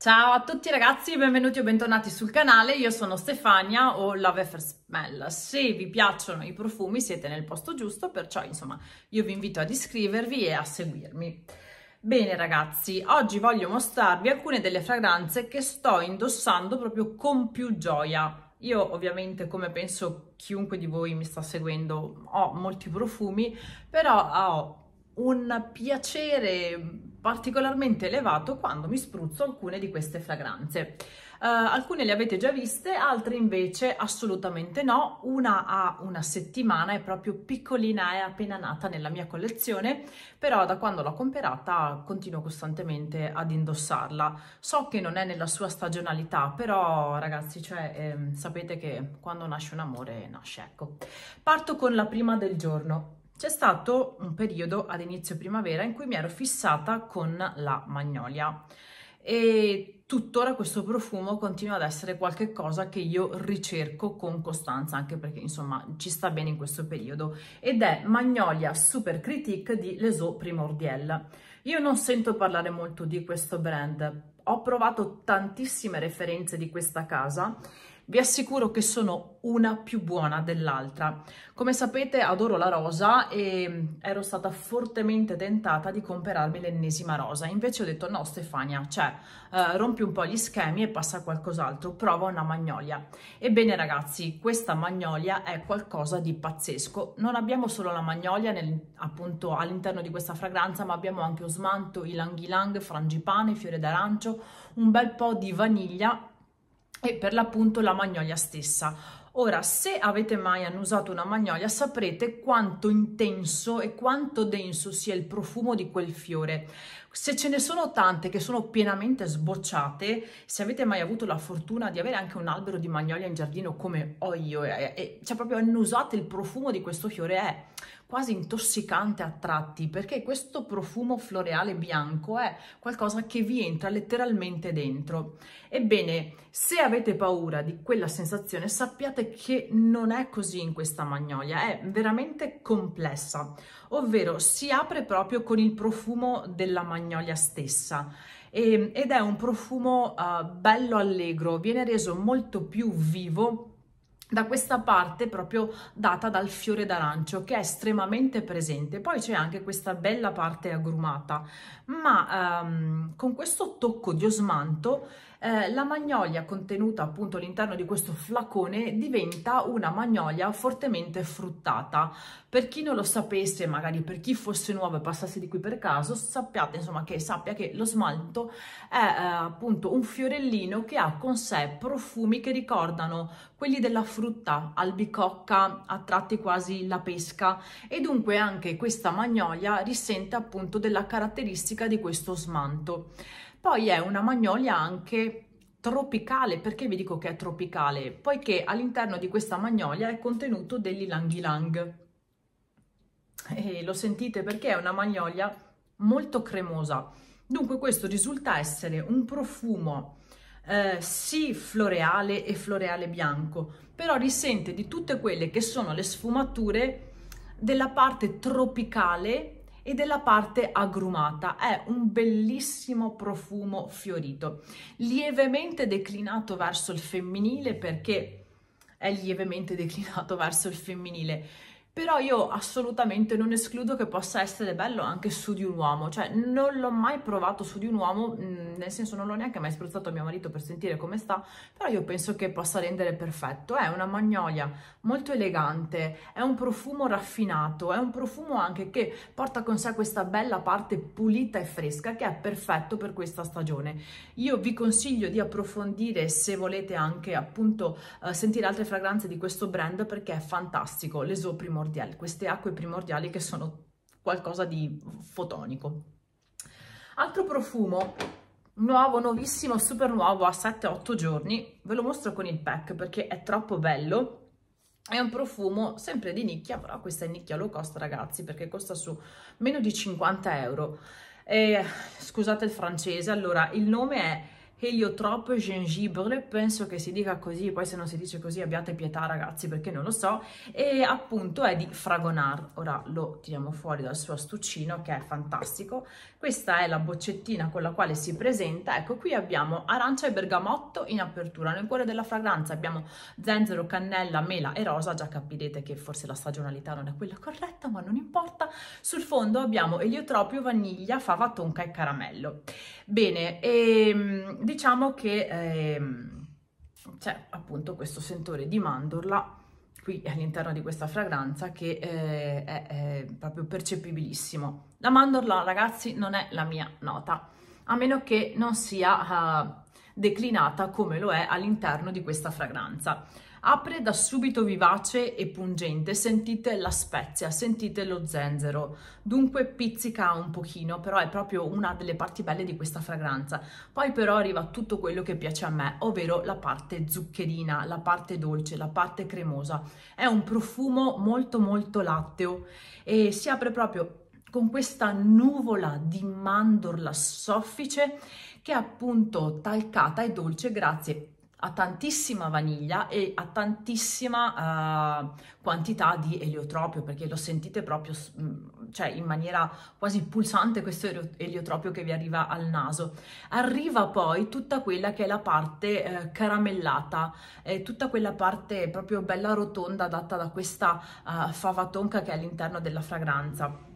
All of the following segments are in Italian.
Ciao a tutti ragazzi, benvenuti o bentornati sul canale, io sono Stefania o Love Weffer Smell. Se vi piacciono i profumi siete nel posto giusto, perciò insomma io vi invito ad iscrivervi e a seguirmi. Bene ragazzi, oggi voglio mostrarvi alcune delle fragranze che sto indossando proprio con più gioia. Io ovviamente, come penso chiunque di voi mi sta seguendo, ho molti profumi, però ah, ho un piacere particolarmente elevato quando mi spruzzo alcune di queste fragranze. Uh, alcune le avete già viste, altre invece assolutamente no. Una ha una settimana, è proprio piccolina, è appena nata nella mia collezione, però da quando l'ho comprata continuo costantemente ad indossarla. So che non è nella sua stagionalità, però ragazzi, cioè, eh, sapete che quando nasce un amore nasce, ecco. Parto con la prima del giorno c'è stato un periodo ad inizio primavera in cui mi ero fissata con la magnolia e tuttora questo profumo continua ad essere qualcosa che io ricerco con costanza anche perché insomma ci sta bene in questo periodo ed è Magnolia Super Critique di Les Eaux Primordial. Io non sento parlare molto di questo brand, ho provato tantissime referenze di questa casa vi assicuro che sono una più buona dell'altra. Come sapete adoro la rosa e ero stata fortemente tentata di comprarmi l'ennesima rosa. Invece ho detto no Stefania, cioè eh, rompi un po' gli schemi e passa a qualcos'altro, prova una magnolia. Ebbene ragazzi, questa magnolia è qualcosa di pazzesco. Non abbiamo solo la magnolia nel, appunto all'interno di questa fragranza, ma abbiamo anche osmanto, ilang ilang, frangipane, fiore d'arancio, un bel po' di vaniglia e per l'appunto la magnolia stessa. Ora, se avete mai annusato una magnolia, saprete quanto intenso e quanto denso sia il profumo di quel fiore. Se ce ne sono tante che sono pienamente sbocciate, se avete mai avuto la fortuna di avere anche un albero di magnolia in giardino come ho io, e, e cioè proprio annusate il profumo di questo fiore, è quasi intossicante a tratti, perché questo profumo floreale bianco è qualcosa che vi entra letteralmente dentro. Ebbene, se avete paura di quella sensazione, sappiate che non è così in questa magnolia, è veramente complessa, ovvero si apre proprio con il profumo della magnolia magnolia stessa e, ed è un profumo uh, bello allegro, viene reso molto più vivo da questa parte proprio data dal fiore d'arancio che è estremamente presente poi c'è anche questa bella parte agrumata ma um, con questo tocco di osmanto eh, la magnolia contenuta appunto all'interno di questo flacone diventa una magnolia fortemente fruttata. Per chi non lo sapesse, magari per chi fosse nuovo e passasse di qui per caso, sappiate insomma che sappia che lo smalto è eh, appunto un fiorellino che ha con sé profumi che ricordano quelli della frutta, albicocca, a tratti quasi la pesca e dunque anche questa magnolia risente appunto della caratteristica di questo smalto. Poi è una magnolia anche tropicale, perché vi dico che è tropicale? Poiché all'interno di questa magnolia è contenuto degli dell'ilang ilang. E lo sentite perché è una magnolia molto cremosa. Dunque questo risulta essere un profumo eh, sì floreale e floreale bianco, però risente di tutte quelle che sono le sfumature della parte tropicale e della parte agrumata. È un bellissimo profumo fiorito, lievemente declinato verso il femminile perché è lievemente declinato verso il femminile però io assolutamente non escludo che possa essere bello anche su di un uomo, cioè non l'ho mai provato su di un uomo, mm, nel senso non l'ho neanche mai spruzzato a mio marito per sentire come sta, però io penso che possa rendere perfetto, è una magnolia molto elegante, è un profumo raffinato, è un profumo anche che porta con sé questa bella parte pulita e fresca che è perfetto per questa stagione. Io vi consiglio di approfondire se volete anche appunto eh, sentire altre fragranze di questo brand perché è fantastico, l'eso primordiali, queste acque primordiali che sono qualcosa di fotonico. Altro profumo nuovo, nuovissimo, super nuovo, a 7-8 giorni, ve lo mostro con il pack perché è troppo bello, è un profumo sempre di nicchia, però questa è nicchia low cost ragazzi perché costa su meno di 50 euro, e, eh, scusate il francese, allora il nome è heliotrope gengibre, penso che si dica così, poi se non si dice così abbiate pietà ragazzi perché non lo so, e appunto è di Fragonard, ora lo tiriamo fuori dal suo astuccino che è fantastico, questa è la boccettina con la quale si presenta, ecco qui abbiamo arancia e bergamotto in apertura, nel cuore della fragranza abbiamo zenzero, cannella, mela e rosa, già capirete che forse la stagionalità non è quella corretta ma non importa, sul fondo abbiamo eliotropio, vaniglia, fava tonca e caramello. Bene, e ehm, diciamo che ehm, c'è appunto questo sentore di mandorla qui all'interno di questa fragranza che eh, è, è, proprio percepibilissimo. La mandorla, ragazzi, non è la mia nota, a meno che non sia uh, declinata come lo è all'interno di questa fragranza. Apre da subito vivace e pungente, sentite la spezia, sentite lo zenzero, dunque pizzica un pochino, però è proprio una delle parti belle di questa fragranza. Poi però arriva tutto quello che piace a me, ovvero la parte zuccherina, la parte dolce, la parte cremosa. È un profumo molto molto latteo e si apre proprio con questa nuvola di mandorla soffice che è appunto talcata e dolce grazie a a tantissima vaniglia e a tantissima uh, quantità di eliotropio perché lo sentite proprio mm, cioè in maniera quasi pulsante questo eliotropio che vi arriva al naso arriva poi tutta quella che è la parte uh, caramellata eh, tutta quella parte proprio bella rotonda data da questa uh, fava tonca che è all'interno della fragranza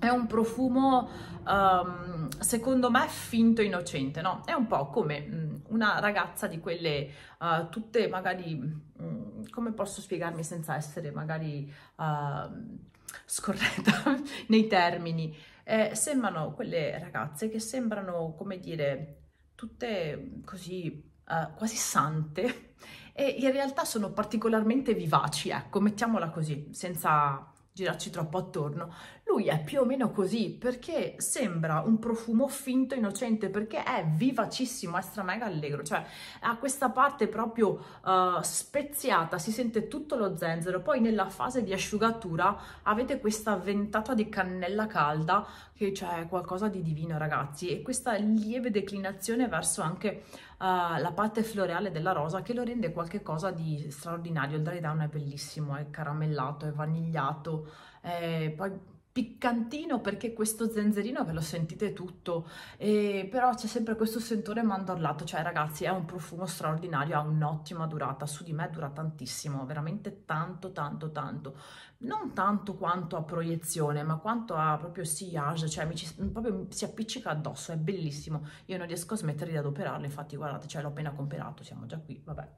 è un profumo um, secondo me finto innocente, no? È un po' come mm, una ragazza di quelle uh, tutte magari, um, come posso spiegarmi senza essere magari uh, scorretta nei termini, eh, sembrano quelle ragazze che sembrano, come dire, tutte così uh, quasi sante e in realtà sono particolarmente vivaci, ecco, mettiamola così, senza girarci troppo attorno. Lui è più o meno così perché sembra un profumo finto innocente perché è vivacissimo, è stra mega allegro, cioè ha questa parte proprio uh, speziata, si sente tutto lo zenzero, poi nella fase di asciugatura avete questa ventata di cannella calda che c'è qualcosa di divino ragazzi e questa lieve declinazione verso anche uh, la parte floreale della rosa che lo rende qualcosa di straordinario il dry down è bellissimo è caramellato è vanigliato eh, poi piccantino perché questo zenzerino ve lo sentite tutto e però c'è sempre questo sentore mandorlato cioè ragazzi è un profumo straordinario ha un'ottima durata su di me dura tantissimo veramente tanto tanto tanto non tanto quanto a proiezione ma quanto a proprio sillage cioè mi ci, proprio si appiccica addosso è bellissimo io non riesco a smettere di adoperarlo infatti guardate cioè l'ho appena comperato siamo già qui vabbè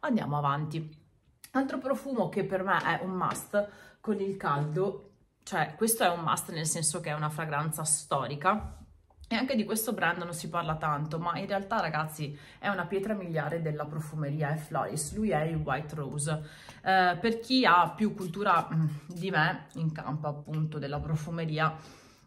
andiamo avanti altro profumo che per me è un must con il caldo cioè questo è un must nel senso che è una fragranza storica e anche di questo brand non si parla tanto, ma in realtà ragazzi è una pietra miliare della profumeria e Floris, lui è il White Rose. Eh, per chi ha più cultura mm, di me in campo appunto della profumeria,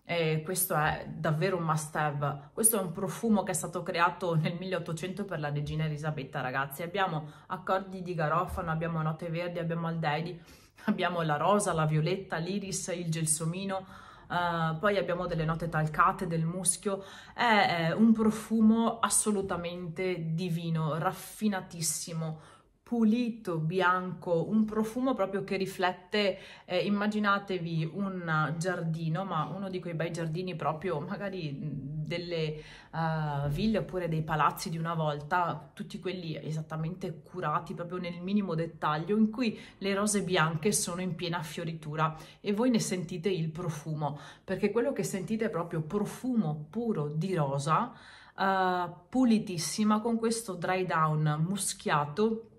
eh, questo è davvero un must have, questo è un profumo che è stato creato nel 1800 per la regina Elisabetta ragazzi, abbiamo accordi di garofano, abbiamo note verdi, abbiamo aldeidi, abbiamo la rosa, la violetta, l'iris, il gelsomino, Uh, poi abbiamo delle note talcate del muschio, è, è un profumo assolutamente divino, raffinatissimo, pulito, bianco, un profumo proprio che riflette, eh, immaginatevi un giardino, ma uno di quei bei giardini proprio magari delle uh, ville oppure dei palazzi di una volta, tutti quelli esattamente curati proprio nel minimo dettaglio in cui le rose bianche sono in piena fioritura e voi ne sentite il profumo, perché quello che sentite è proprio profumo puro di rosa, uh, pulitissima con questo dry down muschiato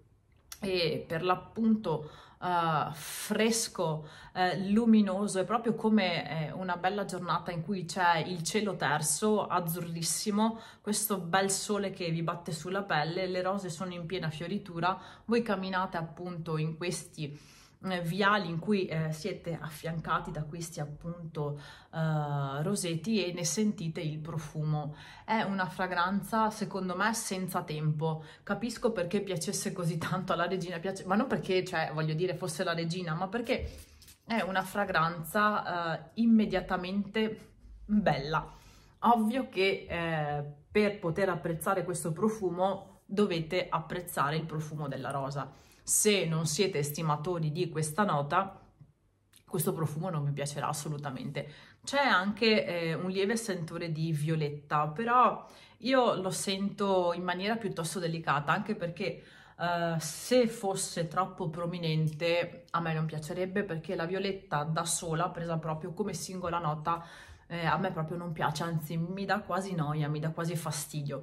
e per l'appunto uh, fresco, eh, luminoso, è proprio come eh, una bella giornata in cui c'è il cielo terso, azzurrissimo, questo bel sole che vi batte sulla pelle, le rose sono in piena fioritura, voi camminate appunto in questi eh, viali in cui eh, siete affiancati da questi appunto eh, roseti e ne sentite il profumo. È una fragranza secondo me senza tempo, capisco perché piacesse così tanto alla regina, piace... ma non perché cioè voglio dire fosse la regina, ma perché è una fragranza eh, immediatamente bella. Ovvio che eh, per poter apprezzare questo profumo dovete apprezzare il profumo della rosa se non siete estimatori di questa nota, questo profumo non vi piacerà assolutamente. C'è anche eh, un lieve sentore di violetta, però io lo sento in maniera piuttosto delicata, anche perché Uh, se fosse troppo prominente a me non piacerebbe perché la violetta da sola presa proprio come singola nota eh, a me proprio non piace anzi mi dà quasi noia mi dà quasi fastidio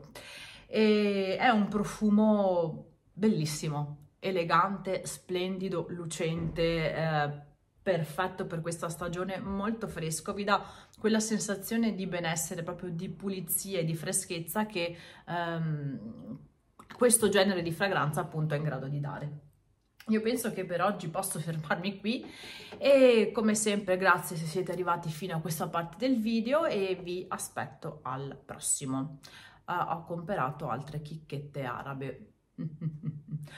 e è un profumo bellissimo elegante, splendido, lucente, eh, perfetto per questa stagione, molto fresco, vi dà quella sensazione di benessere, proprio di pulizia e di freschezza che ehm, questo genere di fragranza appunto è in grado di dare. Io penso che per oggi posso fermarmi qui e come sempre grazie se siete arrivati fino a questa parte del video e vi aspetto al prossimo. Uh, ho comperato altre chicchette arabe.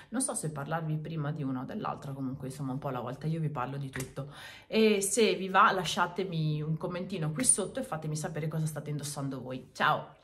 non so se parlarvi prima di una o dell'altra comunque insomma un po' alla volta io vi parlo di tutto e se vi va lasciatemi un commentino qui sotto e fatemi sapere cosa state indossando voi ciao